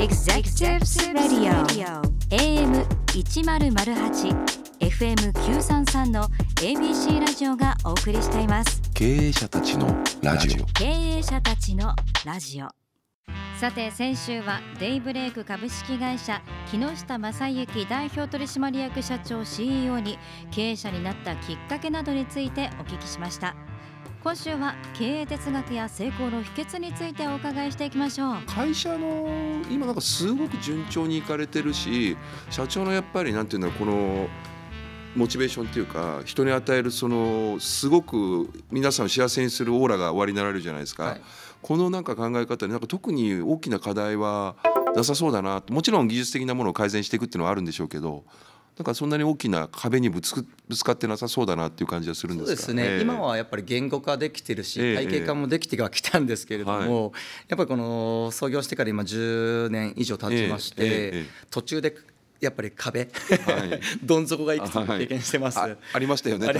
Executive Radio AM 一0 0 8八 FM 九三三の ABC ラジオがお送りしています。経営者たちのラジオ経営者たちのラジオ。さて先週はデイブレイク株式会社木下正幸代表取締役社長 CEO に経営者になったきっかけなどについてお聞きしました。今週は経営哲学や成功の秘訣についてお伺いしていきましょう会社の今なんかすごく順調にいかれてるし社長のやっぱりなんていうんだろうこのモチベーションっていうか人に与えるそのすごく皆さんを幸せにするオーラがおありになられるじゃないですか、はい、このなんか考え方でなんか特に大きな課題はなさそうだなもちろん技術的なものを改善していくっていうのはあるんでしょうけどなんかそんなに大きな壁にぶつぶつかってなさそうだなっていう感じがするんですそうですね、えー、今はやっぱり言語化できてるし、体系化もできてはきたんですけれども、えーはい、やっぱりこの創業してから今10年以上経ちまして、えー、途中でやっぱり壁、はい、どん底がいくつも経験してます、はい、あありましたよね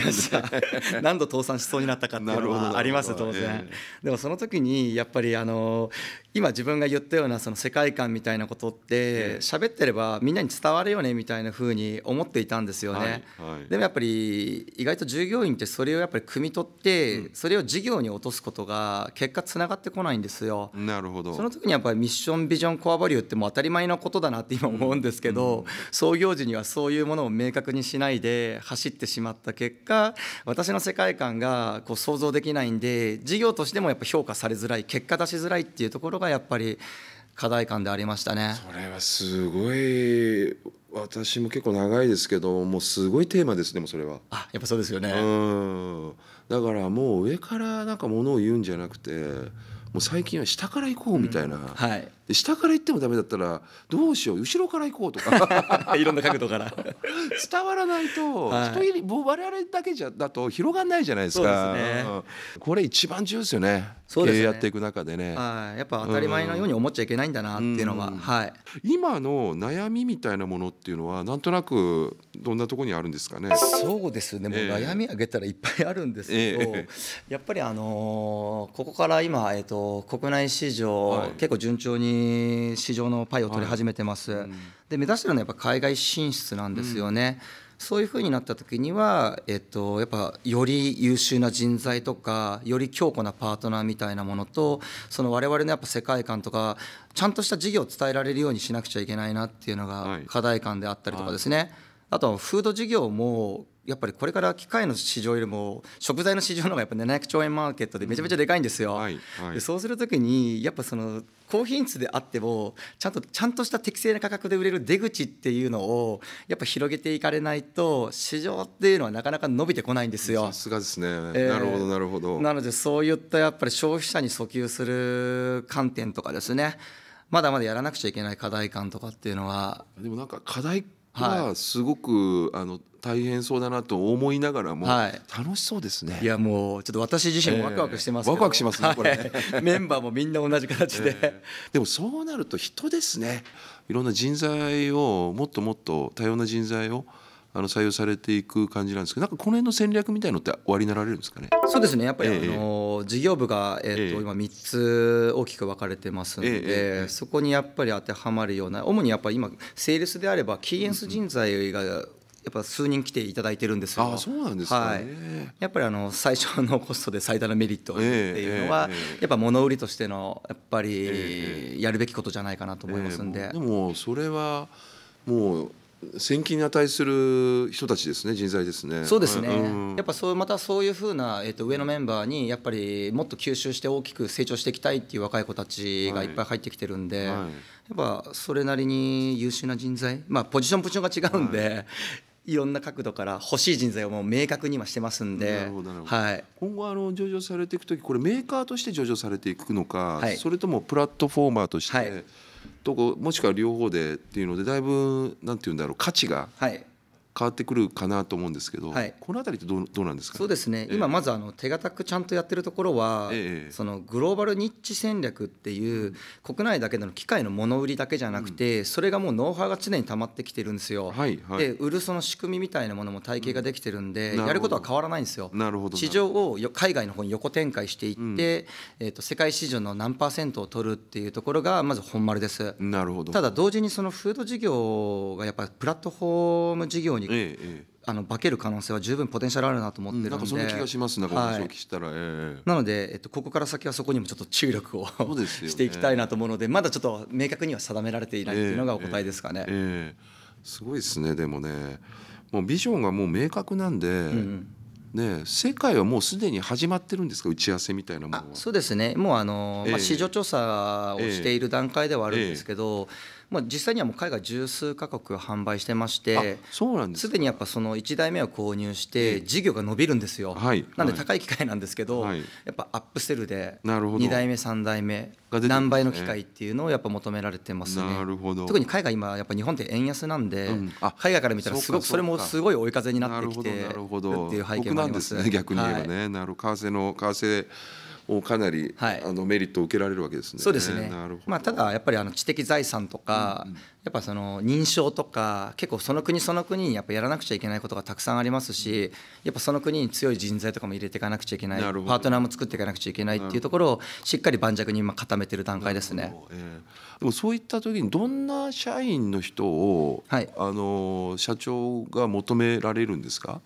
何度倒産しそうになったかっていうのはあります当然、でもその時にやっぱりあの今自分が言ったようなその世界観みたいなことって喋ってればみんなに伝わるよねみたいなふうに思っていたんですよね、はい、でもやっぱり意外と従業員ってそれをやっぱり汲み取ってそれを事業に落とすことが結果つながってこないんですよなるほどその時にやっぱりミッションビジョンコアバリューってもう当たり前のことだなって今思うんですけど、うんうん創業時にはそういうものを明確にしないで走ってしまった結果私の世界観がこう想像できないんで事業としてもやっぱ評価されづらい結果出しづらいっていうところがやっぱり課題感でありましたね。それはすごい私も結構長いですけどもうすごいテーマですでもそれはあやっぱそうですよねうんだからもう上からなんかものを言うんじゃなくてもう最近は下から行こうみたいな、うん、はいで下から行ってもダメだったらどうしよう後ろから行こうとか いろんな角度から 伝わらないと、は人よりもう我々だけじゃだと広がらないじゃないですか、ねうん、これ一番重要ですよねそうですねやっていく中でねやっぱ当たり前のように思っちゃいけないんだなっていうのは、うん、はい、今の悩みみたいなものっていうのはなんとなくどんなところにあるんですかねそうですねもう悩みあげたらいっぱいあるんですけど、えー、やっぱりあのー、ここから今、えーと、と国内市場、はい、結構順調にに市場のパイを取り始めてます、はいうん、で目指してるのはやっぱ海外進出なんですよね、うん、そういうふうになった時には、えっと、やっぱより優秀な人材とかより強固なパートナーみたいなものとその我々のやっぱ世界観とかちゃんとした事業を伝えられるようにしなくちゃいけないなっていうのが課題感であったりとかですね、はい、あとはフード事業もやっぱりこれから機械の市場よりも食材の市場の方がやっぱ700兆円マーケットでめちゃめちゃでかいんですよ。うんはいはい、でそうするときにやっぱその高品質であってもちゃんとちゃんとした適正な価格で売れる出口っていうのをやっぱ広げていかれないと市場っていうのはなかなか伸びてこないんですよ。さすがですね、えー、なるほどなるほど。なのでそういったやっぱり消費者に訴求する観点とかですねまだまだやらなくちゃいけない課題感とかっていうのはでもなんか課題がすごく、あの大変そうだなと思いながらも、楽しそうですねいやもうちょっと私自身もワクワクしてますけど、えー、ワクワクしますねこれ、ね、メンバーもみんな同じ形で、えー、でもそうなると人ですねいろんな人材をもっともっと多様な人材をあの採用されていく感じなんですけどなんかこの辺の戦略みたいのって終わりになられるんですかねそうですねやっぱり、えー、あの事業部が、えーと、えー、今3つ大きく分かれてますんで、えー、そこにやっぱり当てはまるような主にやっぱり今セールスであればキーエンス人材が、うんうんやっぱ数人来ていただいてるんですよ。あそうなんですか、ね、はい、やっぱりあの最初のコストで最大のメリットっていうのは、やっぱ物売りとしてのやっぱりやるべきことじゃないかなと思いますんで。えー、でもそれはもう先金に値する人たちですね人材ですね。そうですね。うん、やっぱそうまたそういうふうなえっ、ー、と上のメンバーにやっぱりもっと吸収して大きく成長していきたいっていう若い子たちがいっぱい入ってきてるんで、はいはい、やっぱそれなりに優秀な人材、まあポジションポジションが違うんで、はいいろんな角度から欲しい人材をもう明確に今してますんで、はい、今後あの上場されていく時これメーカーとして上場されていくのか、はい、それともプラットフォーマーとして、はい、とこもしくは両方でっていうのでだいぶなんて言うんだろう価値が、はい、変わってくるかなと思うんですけど、はい、この辺りってどうどうなんですか、ね、そうですね、えー、今まずあの手堅くちゃんとやってるところは、えー、そのグローバルニッチ戦略っていう国内だけでの機械の物売りだけじゃなくて、うん、それがもうノウハウが常に溜まってきてるんですよ。はいはい、で売るその仕組みみたいなものも体系ができてるんで、うん、やることは変わらないんですよ。なるほど市場を海外の方に横展開していって、うん、えー、と世界市場の何パーセントを取るっていうところがまず本丸です。なるほどただ同時にそのフード事業がやっぱりプラットフォーム事業にええ、あの化ける可能性は十分ポテンシャルあるなと思ってるんで、うん、なんかそんな気がしますなんかお話したら、ええ、なので、えっと、ここから先はそこにもちょっと注力をね、していきたいなと思うのでまだちょっと明確には定められていないっていうのがお答えですかね。ええすごいですねでもねもうビジョンがもう明確なんで、うんね、世界はもうすでに始まってるんですか打ち合わせみたいなものはそうですねもうあの、えー、まあ、市場調査をしている段階ではあるんですけど、えーまあ、実際にはもう海外十数カ国販売してましてすでにやっぱその1台目を購入して事業が伸びるんですよ、はい、なんで高い機械なんですけど、はい、やっぱアップセルで2台目3台目何倍の機械っていうのをやっぱ求められてますね。なるほど特に海外今やっぱ日本って円安なんで、うん、海外から見たらすごくそれもすごい追い風になってきてるっていう背景もあります、ね、逆に言えばね、はい、なる為替の為替をかなり、はい、あのメリットを受けられるわけですね。そうですね。まあただやっぱりあの知的財産とか、うんうん、やっぱその認証とか結構その国その国にやっぱやらなくちゃいけないことがたくさんありますし、やっぱその国に強い人材とかも入れていかなくちゃいけない、パートナーも作っていかなくちゃいけないっていうところをしっかり盤石に今固めてる段階ですね。えー、でもそういった時にどんな社員の人を、はい、あの社長が求められるんですか？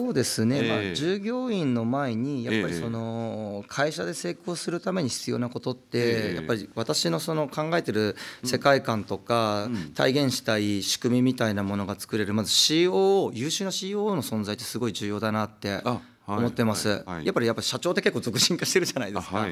そうですね、えー、まあ、従業員の前にやっぱりその会社で成功するために必要なことって、やっぱり私のその考えてる世界観とか、体現したい仕組みみたいなものが作れるまず COO 優秀な COO の存在ってすごい重要だなって。思ってます、やっぱりやっぱ社長って結構俗人化してるじゃないですか、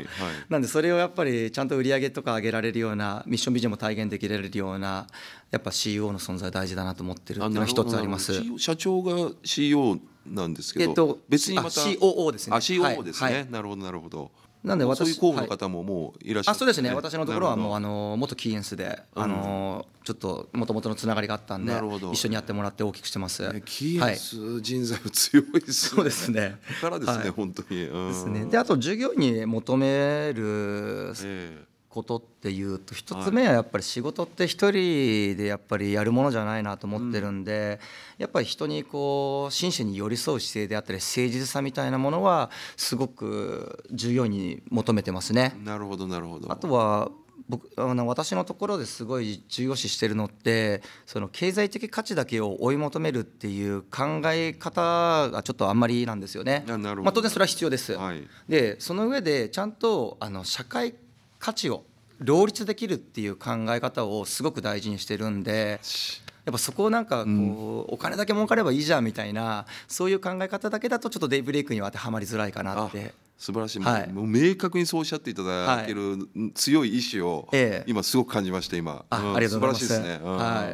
なんでそれをやっぱりちゃんと売り上げとか上げられるようなミッションビジョンも体現できられるようなやっぱ CEO の存在大事だなと思ってるっていうのは一つあります社長が CEO なんですけど、えっと、別にまた COO ですね COO ですね、なるほどなるほどなんで私そういう候補の方ももういらっしゃる、ねはい、あそうですね私のところはもうあの元キーエンスで、あのちょっともともとのつながりがあったんで一緒にやってもらって大きくしてます、ね、キーエンス人材は強いです、ね、そうですねからですね、はい、本当に、ですねであと従業員に求める、えーことっていうと一つ目はやっぱり仕事って一人でやっぱりやるものじゃないなと思ってるんで、やっぱり人にこう真摯に寄り添う姿勢であったり誠実さみたいなものはすごく重要に求めてますね。なるほどなるほどあとは僕あの私のところですごい重要視してるのってその経済的価値だけを追い求めるっていう考え方がちょっとあんまりなんですよね。まあ、当然それは必要です、はい、でその上でちゃんとあの社会価値を両立できるっていう考え方をすごく大事にしてるんで。やっぱそこをなんかこう、うん、お金だけ儲かればいいじゃんみたいなそういう考え方だけだとちょっとデイブレイクには当てはまりづらいかなって素晴らしい、はい、もう明確にそうおっしゃっていただける強い意志を今すごく感じました今、ええ、あありがとうございます、ねうん、は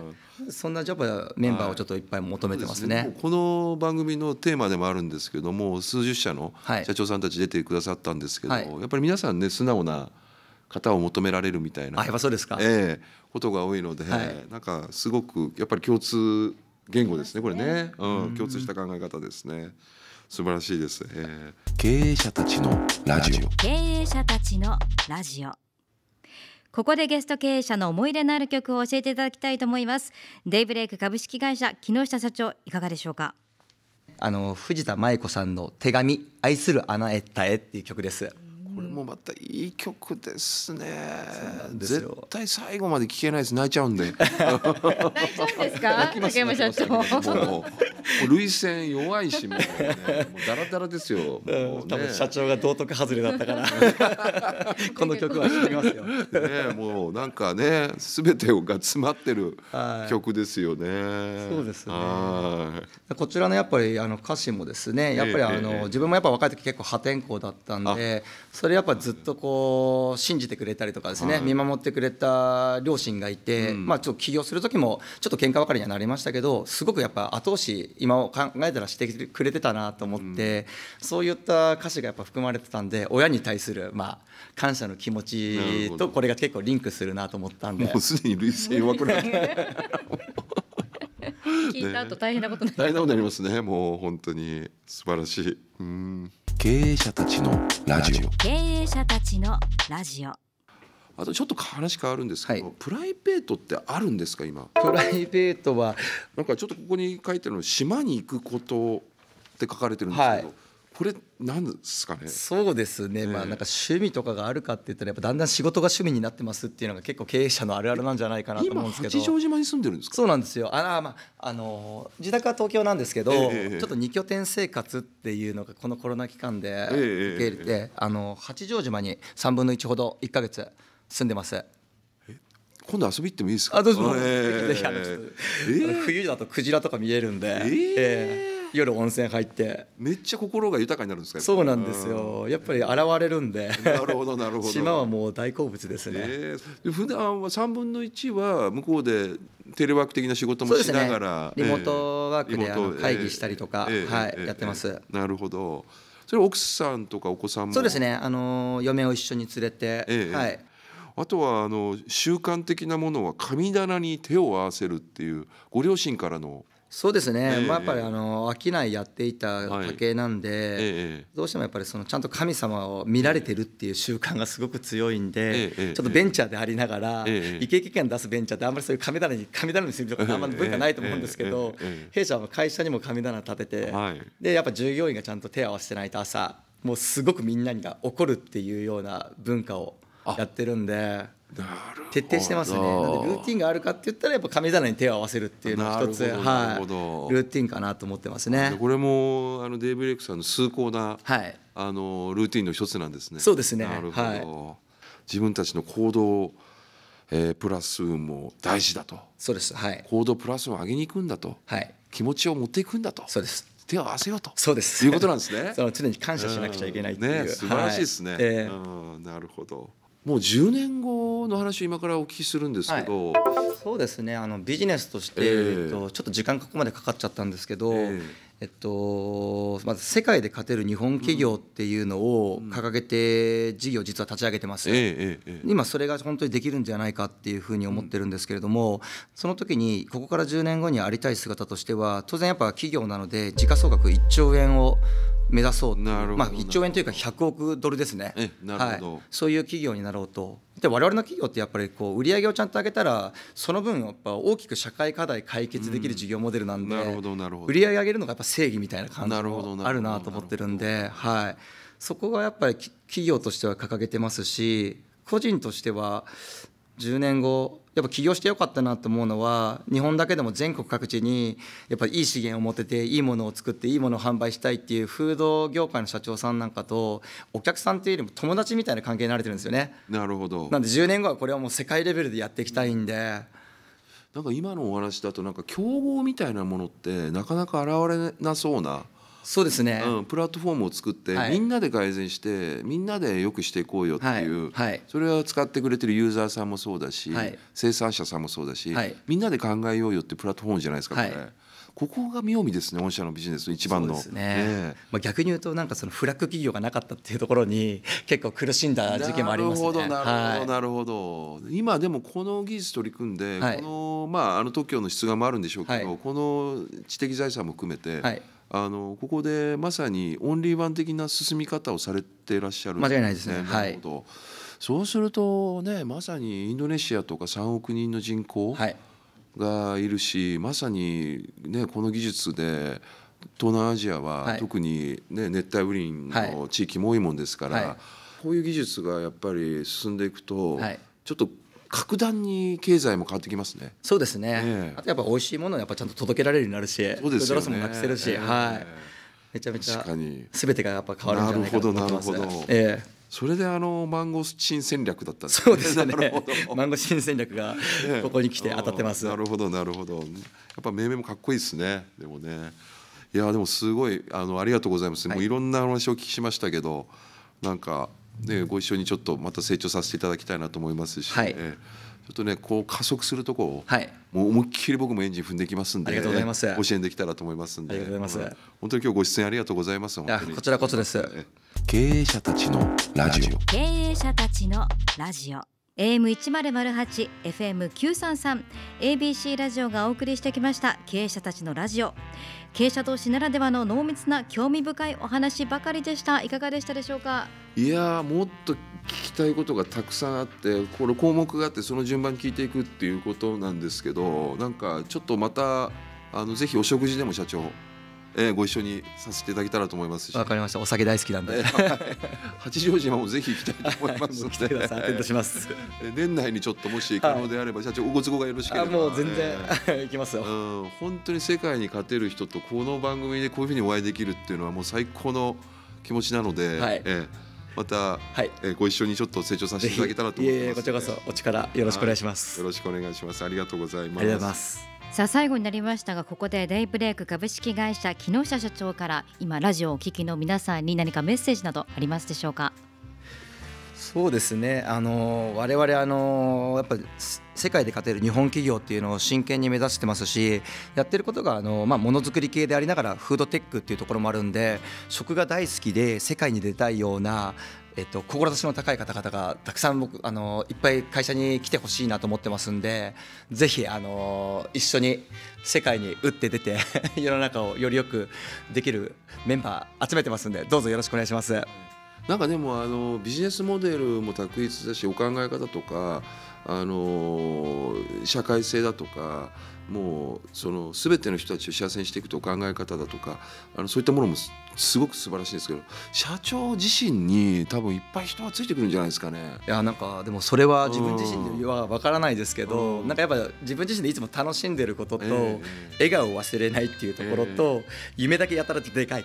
いそんなジャパメンバーをちょっといっぱい求めてますねはいすね、この番組のテーマでもあるんですけども数十社の社長さんたち出てくださったんですけどはい、やっぱり皆さんね素直な方を求められるみたいなあやっぱそうですか、えー、ことが多いので、はい、なんかすごくやっぱり共通言語ですねこれね、うん、共通した考え方ですね素晴らしいです、えー、経営者たちのラジオ経営者たちのラジオここでゲスト経営者の思い出のある曲を教えていただきたいと思いますデイブレイク株式会社木下社長いかがでしょうかあの藤田舞子さんの手紙愛するあったへっていう曲です、うんこれもまたいい曲ですね、す。絶対最後まで聞けないです。泣いちゃうんで。泣いちゃうんですか？す竹山社長。もう涙腺弱いしもう、ね、もうダラダラですよ。もうね、多分社長が道徳外れだったから。この曲は知ってますよ。ねもうなんかねすべてが詰まってる曲ですよね。そうですね。こちらのやっぱりあの歌詞もですねやっぱりあの、ええ、自分もやっぱ若い時結構破天荒だったんで。それやっぱずっとこう信じてくれたりとかですね、はい、見守ってくれた両親がいて、うん、まあちょっと起業する時もちょっと喧嘩ばかりにはなりましたけどすごくやっぱ後押し今を考えたらしてくれてたなと思って、うん、そういった歌詞がやっぱ含まれてたんで親に対するまあ感謝の気持ちとこれが結構リンクするなと思ったんでもうすでに類性はこれ 聞いた後大変なことになりますねもう本当に素晴らしいうん経営者たちのラジオ経営者たちのラジオあとちょっと話変わるんですけど、はい、プライベートってあるんですか今プライベートはなんかちょっとここに書いてるの島に行くことって書かれてるんですけど、はいこれなんですかねそうですね、えまあ、なんか趣味とかがあるかって言ったらやっぱだんだん仕事が趣味になってますっていうのが結構経営者のあるあるなんじゃないかなと思うんですけど八丈島に住んでるんですかそうなんですよあら、まあ、あの自宅は東京なんですけど、えー、ちょっと二拠点生活っていうのがこのコロナ期間で受け入れて、えー、あの八丈島に三分の一ほど一ヶ月住んでます。今度遊び行ってもいいですか。あ、どうぞ。ええー、冬だとクジラとか見えるんで。えー、えー夜温泉入ってめっちゃ心が豊かになるんですかそうなんですよやっぱり現れるんでなるほどなるほど島はもう大好物ですね、えー、普段は3分の1は向こうでテレワーク的な仕事もしながら、ね、リモートワークで、会議したりとか、えー、はい、えー、やってます、なるほどそれ奥さんとかお子さんもそうですねあの嫁を一緒に連れて、はいあとはあの習慣的なものは神棚に手を合わせるっていうご両親からのそうですね、えー、まあ、やっぱりあの商いやっていた家系なんで、はいえー、どうしてもやっぱりそのちゃんと神様を見られてるっていう習慣がすごく強いんで、えー、ちょっとベンチャーでありながら、イケイケ感出すベンチャーってあんまりそういう神棚に神棚にするとかあんまり文化ないと思うんですけど、弊社は会社にも神棚立てて、はい、でやっぱ従業員がちゃんと手を合わせてないと朝もうすごくみんなが怒るっていうような文化をやってるんで。徹底してますねなルーティンがあるかって言ったらやっぱ神棚に手を合わせるっていうのが一つ、はい、ルーティンかなと思ってますねこれもあのデイブ・レイクさんの崇高な、はい、あのルーティンの一つなんですねそうですねなるほど、はい、自分たちの行動えー、プラス運も大事だとそうです、はい、行動プラス運を上げに行くんだと、はい、気持ちを持っていくんだとそうです手を合わせようとそうですいうことなんですね その常に感謝しなくちゃいけないっていう、ね、素晴らしいですね、はいえー、なるほどもう10年後の話を今からお聞きするんですけど、はい、そうですねあのビジネスとして、えー、えっと、ちょっと時間ここまでかかっちゃったんですけど、えー、えっと、まず世界で勝てる日本企業っていうのを掲げて事業実は立ち上げてます、うんえー、今それが本当にできるんじゃないかっていうふうに思ってるんですけれども、うん、その時にここから10年後にありたい姿としては当然やっぱ企業なので時価総額1兆円を目指そうまあ、1兆円というか100億ドルですねはい、そういう企業になろうとで我々の企業ってやっぱりこう売り上げをちゃんと上げたらその分やっぱ大きく社会課題解決できる事業モデルなんで、売り上げ上げるのがやっぱ正義みたいな感じもあるなと思ってるんではいそこがやっぱり企業としては掲げてますし個人としては10年後やっぱ起業してよかったなと思うのは日本だけでも全国各地にやっぱりいい資源を持てていいものを作っていいものを販売したいっていうフード業界の社長さんなんかとお客さんっていうよりも友達みたいな関係になれてるんですよね。なるほどなんで10年後はこれはもう世界レベルでやっていきたいんで。なんか今のお話だとなんか競合みたいなものってなかなか現れなそうなそうですね、うん、プラットフォームを作って、はい、みんなで改善してみんなでよくしていこうよっていう、はいそれを使ってくれてるユーザーさんもそうだし、生産者さんもそうだし、みんなで考えようよってプラットフォームじゃないですかこれ。ここが妙味ですね御社のビジネス一番の、ねえー、まあ、逆に言うとなんかそのフラッグ企業がなかったっていうところに 結構苦しんだ時期もあります、ね、なるほどなるほど、なるほど、今でもこの技術取り組んで、はい、このまああの TOKIO の出願もあるんでしょうけど、はい、この知的財産も含めて、あのここでまさにオンリーワン的な進み方をされていらっしゃる、ね、間違いないですね。はい、そうするとねまさにインドネシアとか3億人の人口がいるし、はい、まさに、ね、この技術で東南アジアは特にね、熱帯雨林の地域も多いもんですから、こういう技術がやっぱり進んでいくと、ちょっと格段に経済も変わってきますね。そうですね。えー、あとやっぱ美味しいものやっぱちゃんと届けられるようになるし、そうですよね。ロスもなくせるし、えー、はい。めちゃめちゃかに。すべてがやっぱ変わるんじゃないかと思っます、なるほど、なるほど。えーそれであのマンゴスチン戦略だったんです、ね、そうですね。マンゴスチン戦略がここに来て当たってます。なるほどなるほど。やっぱ命名もかっこいいですね。でもね。いやでもすごいあのありがとうございます。はい、もういろんな話をお聞きしましたけど、なんかね、ご一緒にちょっとまた成長させていただきたいなと思いますし、はい、えー、ちょっとねこう加速するとこを、はい、もう思いっきり僕もエンジン踏んできますんでありがとうございます、えー、ご支援できたらと思いますんでありがとうございます本当に今日ご出演ありがとうございますこちらこそです、経営者たちのラジオ経営者たちのラジオ AM1008、FM933、ABC ラジオがお送りしてきました経営者たちのラジオ。経営者同士ならではの濃密な興味深いお話ばかりでした。いかがでしたでしょうか。いやもっと聞きたいことがたくさんあってこれ項目があってその順番聞いていくっていうことなんですけどなんかちょっとまたあのぜひお食事でも社長えー、ご一緒にさせていただけたらと思いますわかりました。お酒大好きなんで。八丈島もぜひ行きたいと思いますはい、来てください。します。年内にちょっともし可能であれば、はい、社長ご都合がよろしければ。もう全然、えー、行きますよ。うん、本当に世界に勝てる人とこの番組でこういうふうにお会いできるっていうのはもう最高の気持ちなので。はい。えーまた、はい、えご一緒にちょっと成長させていただけたらと思います、ね。いえこちらこそお力よろしくお願いします。よろしくお願いします。ありがとうございます。さあ最後になりましたがここでデイブレイク株式会社木下社長から今ラジオをお聞きの皆さんに何かメッセージなどありますでしょうかそうですね、あの我々あのやっぱ世界で勝てる日本企業っていうのを真剣に目指してますしやってることがあの、まものづくり系でありながらフードテックっていうところもあるんで食が大好きで世界に出たいようなえっと、志の高い方々がたくさん僕あのいっぱい会社に来てほしいなと思ってますんでぜひあの一緒に世界に打って出て 世の中をよりよくできるメンバー集めてますんでどうぞよろしくお願いします。なんかでもあのビジネスモデルも択一だしお考え方とかあの社会性だとかもうその全ての人たちを幸せにしていくという考え方だとかあのそういったものもすごく素晴らしいんですけど社長自身に多分いっぱい人がついてくるんじゃないですかね。いやなんかでもそれは自分自身では分からないですけど、なんかやっぱ自分自身でいつも楽しんでることと、笑顔を忘れないっていうところと、夢だけやたらとでかい、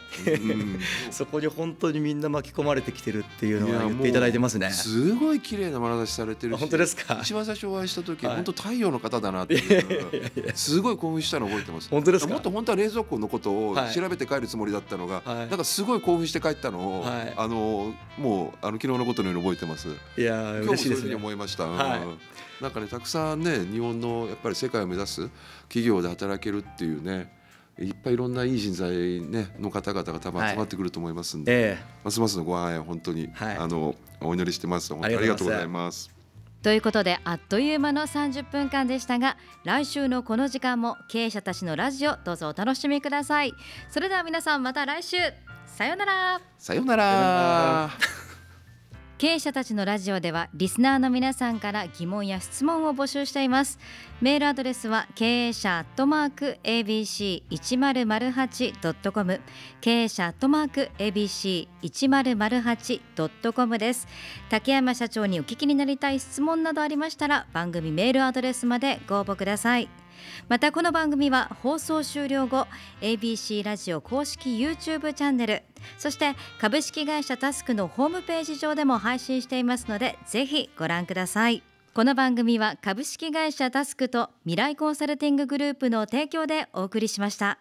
そこに本当にみんな巻き込まれてきてるっていうのは言っていただいてますね。すごい綺麗な眼差しされてる本当ですか一番最初お会いした時、本当太陽の方だなっていう。すごい興奮したの覚えてます本当ですもっと本当は冷蔵庫のことを調べて帰るつもりだったのが、はい、なんかすごい興奮して帰ったのを、はい、あのもうあの昨日のことのように覚えてますいや嬉しいですね思いました、はい、なんかねたくさんね日本のやっぱり世界を目指す企業で働けるっていうねいっぱいいろんないい人材、ね、の方々が多分集まってくると思いますんで、はいえー、ますますのご案内本当に、はい、あのお祈りしてます。ありがとうございます。ということであっという間の30分間でしたが来週のこの時間も経営者たちのラジオどうぞお楽しみくださいそれでは皆さんまた来週さようならさようなら経営者たちのラジオではリスナーの皆さんから疑問や質問を募集していますメールアドレスは経営者アットマーク abc1008.com 経営者アットマーク abc1008.com です竹山社長にお聞きになりたい質問などありましたら番組メールアドレスまでご応募くださいまたこの番組は放送終了後 ABC ラジオ公式 YouTube チャンネルそして株式会社タスクのホームページ上でも配信していますのでぜひご覧くださいこの番組は株式会社タスクと未来コンサルティンググループの提供でお送りしました。